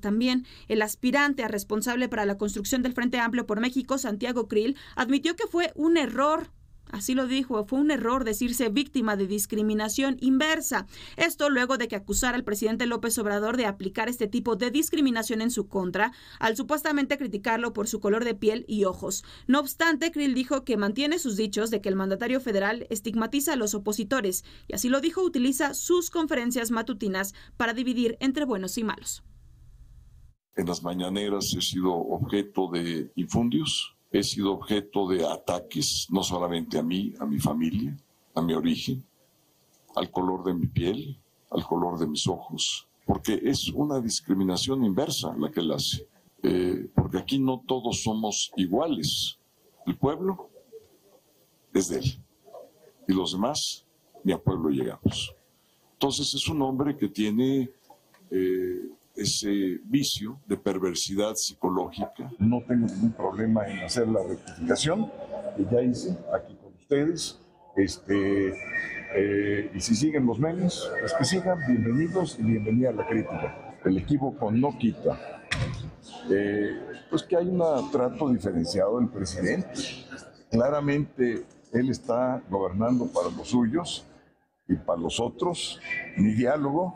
También el aspirante a responsable para la construcción del Frente Amplio por México, Santiago Krill, admitió que fue un error Así lo dijo, fue un error decirse víctima de discriminación inversa. Esto luego de que acusara al presidente López Obrador de aplicar este tipo de discriminación en su contra, al supuestamente criticarlo por su color de piel y ojos. No obstante, Krill dijo que mantiene sus dichos de que el mandatario federal estigmatiza a los opositores, y así lo dijo, utiliza sus conferencias matutinas para dividir entre buenos y malos en las mañaneras he sido objeto de infundios, he sido objeto de ataques, no solamente a mí, a mi familia, a mi origen, al color de mi piel, al color de mis ojos, porque es una discriminación inversa la que él hace, eh, porque aquí no todos somos iguales. El pueblo es de él y los demás ni a pueblo llegamos. Entonces es un hombre que tiene... Eh, ese vicio de perversidad psicológica. No tengo ningún problema en hacer la rectificación que ya hice aquí con ustedes. Este, eh, y si siguen los medios los pues que sigan, bienvenidos y bienvenida a la crítica. El equívoco no quita. Eh, pues que hay un trato diferenciado del presidente. Claramente él está gobernando para los suyos y para los otros, ni diálogo,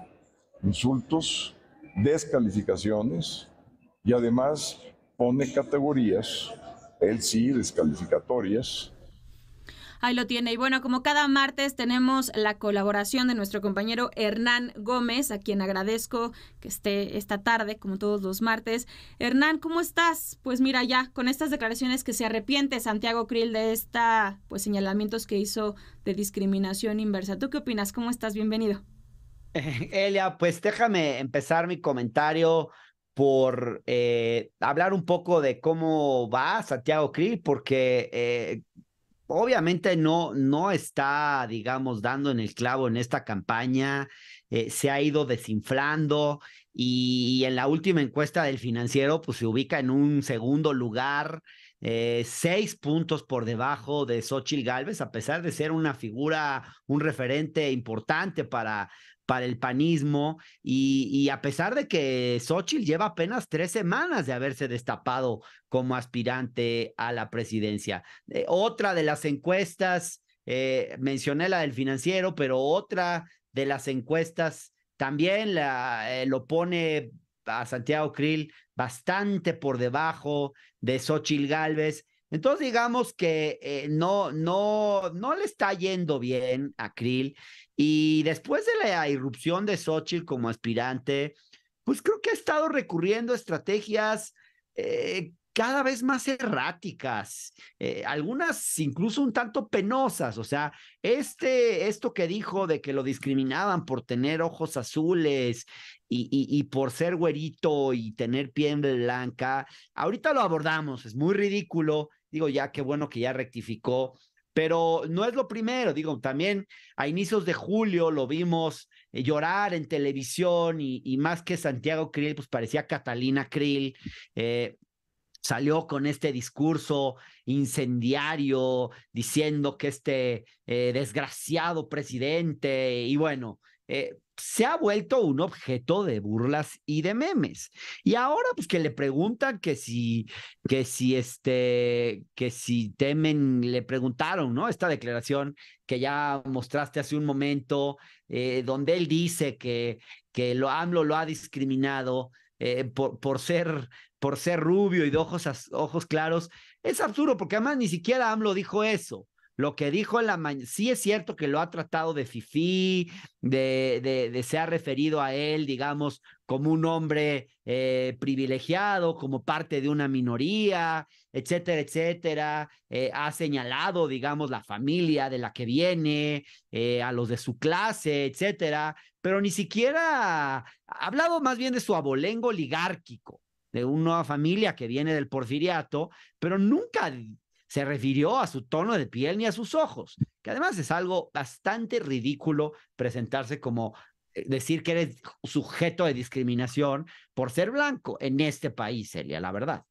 insultos, descalificaciones y además pone categorías, él sí, descalificatorias, Ahí lo tiene. Y bueno, como cada martes tenemos la colaboración de nuestro compañero Hernán Gómez, a quien agradezco que esté esta tarde, como todos los martes. Hernán, ¿cómo estás? Pues mira, ya con estas declaraciones que se arrepiente Santiago Krill de esta, pues señalamientos que hizo de discriminación inversa. ¿Tú qué opinas? ¿Cómo estás? Bienvenido. Elia, pues déjame empezar mi comentario por eh, hablar un poco de cómo va Santiago Krill, porque eh, obviamente no, no está, digamos, dando en el clavo en esta campaña, eh, se ha ido desinflando y, en la última encuesta del financiero, pues se ubica en un segundo lugar, seis puntos por debajo de Xochitl Galvez, a pesar de ser una figura, un referente importante para, para el panismo y, a pesar de que Xochitl lleva apenas tres semanas de haberse destapado como aspirante a la presidencia. Eh, otra de las encuestas, eh, mencioné la del financiero, pero otra de las encuestas también la, eh, lo pone a Santiago Krill bastante por debajo de Xochitl Galvez entonces digamos que eh, no, no, no le está yendo bien a Krill y después de la irrupción de Xochitl como aspirante, pues creo que ha estado recurriendo a estrategias eh, cada vez más erráticas, eh, algunas incluso un tanto penosas, o sea, este, esto que dijo de que lo discriminaban por tener ojos azules y, y, por ser güerito y tener piel blanca, ahorita lo abordamos, es muy ridículo, Digo, ya qué bueno que ya rectificó, pero no es lo primero. Digo, también a inicios de julio lo vimos eh, llorar en televisión y, más que Santiago Krill, pues parecía Catalina Krill. Eh, salió con este discurso incendiario diciendo que este eh, desgraciado presidente y bueno, eh, se ha vuelto un objeto de burlas y de memes. Y ahora, pues que le preguntan que si, que si este, que si temen, le preguntaron, ¿no? Esta declaración que ya mostraste hace un momento, eh, donde él dice que, que lo AMLO lo ha discriminado eh, por, por ser por ser rubio y de ojos, ojos claros, es absurdo porque además ni siquiera AMLO dijo eso. Lo que dijo en la mañana, sí es cierto que lo ha tratado de fifí, de, de, se ha referido a él, digamos, como un hombre eh, privilegiado, como parte de una minoría, etcétera, etcétera. Eh, ha señalado, digamos, la familia de la que viene, eh, a los de su clase, etcétera, pero ni siquiera ha hablado más bien de su abolengo oligárquico de una familia que viene del porfiriato, pero nunca se refirió a su tono de piel ni a sus ojos, que además es algo bastante ridículo presentarse como eh, decir que eres sujeto de discriminación por ser blanco en este país, sería la verdad.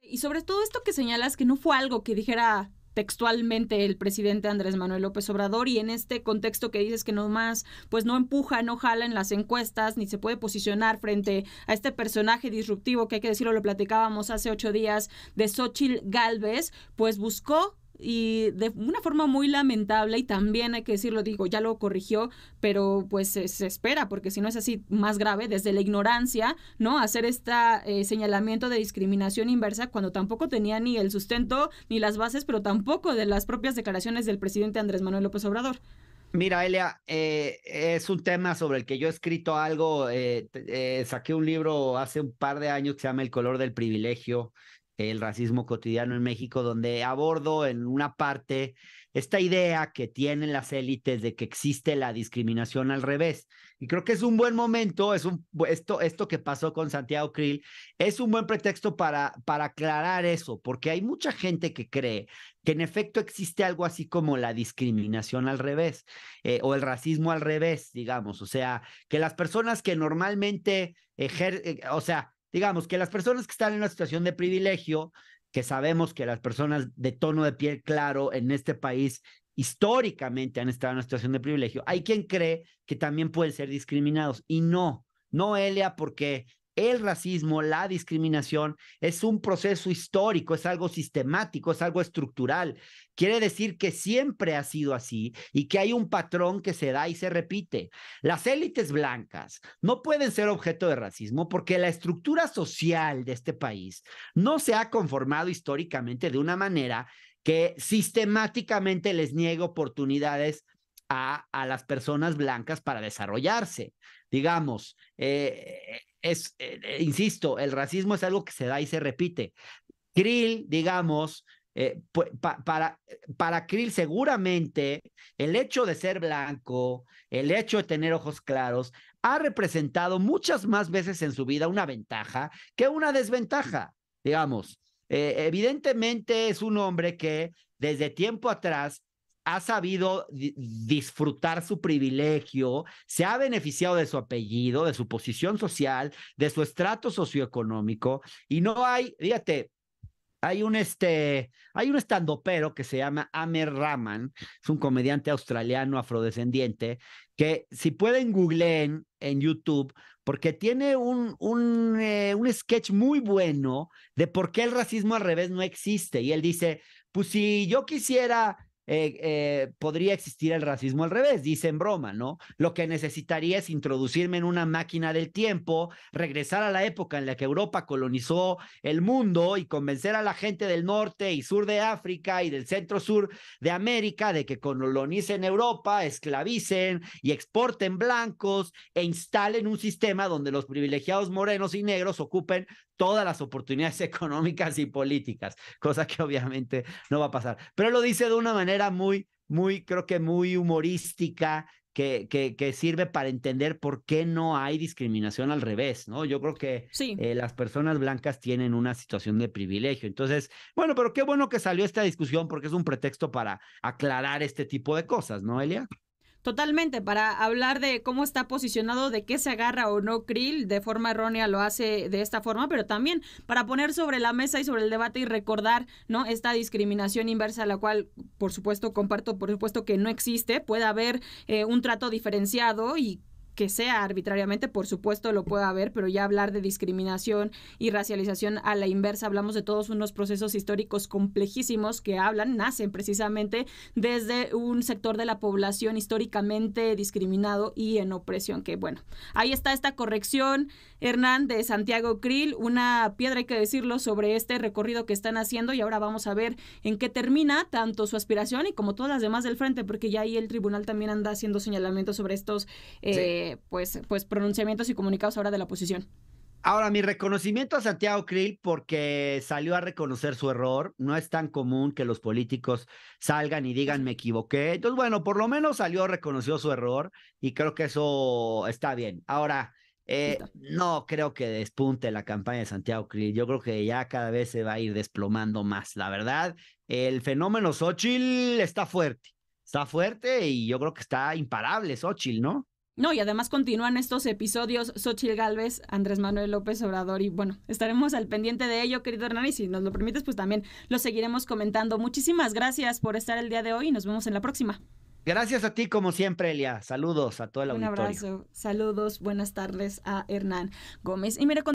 Y sobre todo esto que señalas, que no fue algo que dijera textualmente el presidente Andrés Manuel López Obrador y en este contexto que dices que nomás pues no empuja, no jala en las encuestas ni se puede posicionar frente a este personaje disruptivo que hay que decirlo, lo platicábamos hace ocho días de Xochitl Galvez, pues buscó y de una forma muy lamentable y también hay que decirlo, digo, ya lo corrigió, pero pues se, espera, porque si no es así más grave, desde la ignorancia, ¿no? Hacer este señalamiento de discriminación inversa cuando tampoco tenía ni el sustento ni las bases, pero tampoco de las propias declaraciones del presidente Andrés Manuel López Obrador. Mira, Elia, eh, es un tema sobre el que yo he escrito algo, eh, saqué un libro hace un par de años que se llama El color del privilegio, el racismo cotidiano en México, donde abordo en una parte esta idea que tienen las élites de que existe la discriminación al revés. Y creo que es un buen momento, es un, esto, que pasó con Santiago Krill, es un buen pretexto para, para aclarar eso, porque hay mucha gente que cree que en efecto existe algo así como la discriminación al revés eh, o el racismo al revés, digamos, o sea, que las personas que normalmente ejercen... Eh, o sea, digamos, que las personas que están en una situación de privilegio, que sabemos que las personas de tono de piel claro en este país históricamente han estado en una situación de privilegio, hay quien cree que también pueden ser discriminados y no, no, Elia, porque el racismo, la discriminación, es un proceso histórico, es algo sistemático, es algo estructural. Quiere decir que siempre ha sido así y que hay un patrón que se da y se repite. Las élites blancas no pueden ser objeto de racismo porque la estructura social de este país no se ha conformado históricamente de una manera que sistemáticamente les niegue oportunidades a, a, las personas blancas para desarrollarse. Digamos, eh, es, eh, eh, insisto, el racismo es algo que se da y se repite. Krill, digamos, eh, para, para Krill seguramente el hecho de ser blanco, el hecho de tener ojos claros, ha representado muchas más veces en su vida una ventaja que una desventaja, digamos. evidentemente es un hombre que desde tiempo atrás ha sabido disfrutar su privilegio, se ha beneficiado de su apellido, de su posición social, de su estrato socioeconómico, y no hay, fíjate, hay un este, hay un estandopero que se llama Amer Raman, es un comediante australiano afrodescendiente, que si pueden googleen en YouTube, porque tiene un, un, eh, un sketch muy bueno de por qué el racismo al revés no existe, y él dice, pues si yo quisiera eh, eh, podría existir el racismo al revés, dicen broma, ¿no? Lo que necesitaría es introducirme en una máquina del tiempo, regresar a la época en la que Europa colonizó el mundo y convencer a la gente del norte y sur de África y del centro sur de América de que colonicen Europa, esclavicen y exporten blancos e instalen un sistema donde los privilegiados morenos y negros ocupen todas las oportunidades económicas y políticas, cosa que obviamente no va a pasar. Pero lo dice de una manera muy, muy, creo que muy humorística, que, que, sirve para entender por qué no hay discriminación al revés, ¿no? Yo creo que eh, las personas blancas tienen una situación de privilegio. Entonces, bueno, pero qué bueno que salió esta discusión porque es un pretexto para aclarar este tipo de cosas, ¿no, Elia? totalmente para hablar de cómo está posicionado, de qué se agarra o no Krill, de forma errónea lo hace de esta forma, pero también para poner sobre la mesa y sobre el debate y recordar, ¿no? Esta discriminación inversa, la cual, por supuesto, comparto, por supuesto que no existe, puede haber eh, un trato diferenciado y que sea arbitrariamente, por supuesto lo puede haber, pero ya hablar de discriminación y racialización a la inversa, hablamos de todos unos procesos históricos complejísimos que hablan, nacen precisamente desde un sector de la población históricamente discriminado y en opresión, que bueno, ahí está esta corrección, Hernán de Santiago Krill, una piedra, hay que decirlo, sobre este recorrido que están haciendo y ahora vamos a ver en qué termina tanto su aspiración y como todas las demás del frente, porque ya ahí el tribunal también anda haciendo señalamientos sobre estos eh, pues, pues pronunciamientos y comunicados ahora de la oposición. Ahora, mi reconocimiento a Santiago Krill porque salió a reconocer su error. No es tan común que los políticos salgan y digan me equivoqué. Entonces, bueno, por lo menos salió, reconoció su error y creo que eso está bien. Ahora, eh, no creo que despunte la campaña de Santiago Yo creo que ya cada vez se va a ir desplomando más. La verdad, el fenómeno Xochitl está fuerte. Está fuerte y yo creo que está imparable Xochitl, ¿no? No, y además continúan estos episodios Xochitl Galvez, Andrés Manuel López Obrador y bueno, estaremos al pendiente de ello, querido Hernán, y si nos lo permites, pues también lo seguiremos comentando. Muchísimas gracias por estar el día de hoy y nos vemos en la próxima. Gracias a ti, como siempre, Elia. Saludos a todo el auditorio. Un abrazo. Saludos. Buenas tardes a Hernán Gómez. Y mira,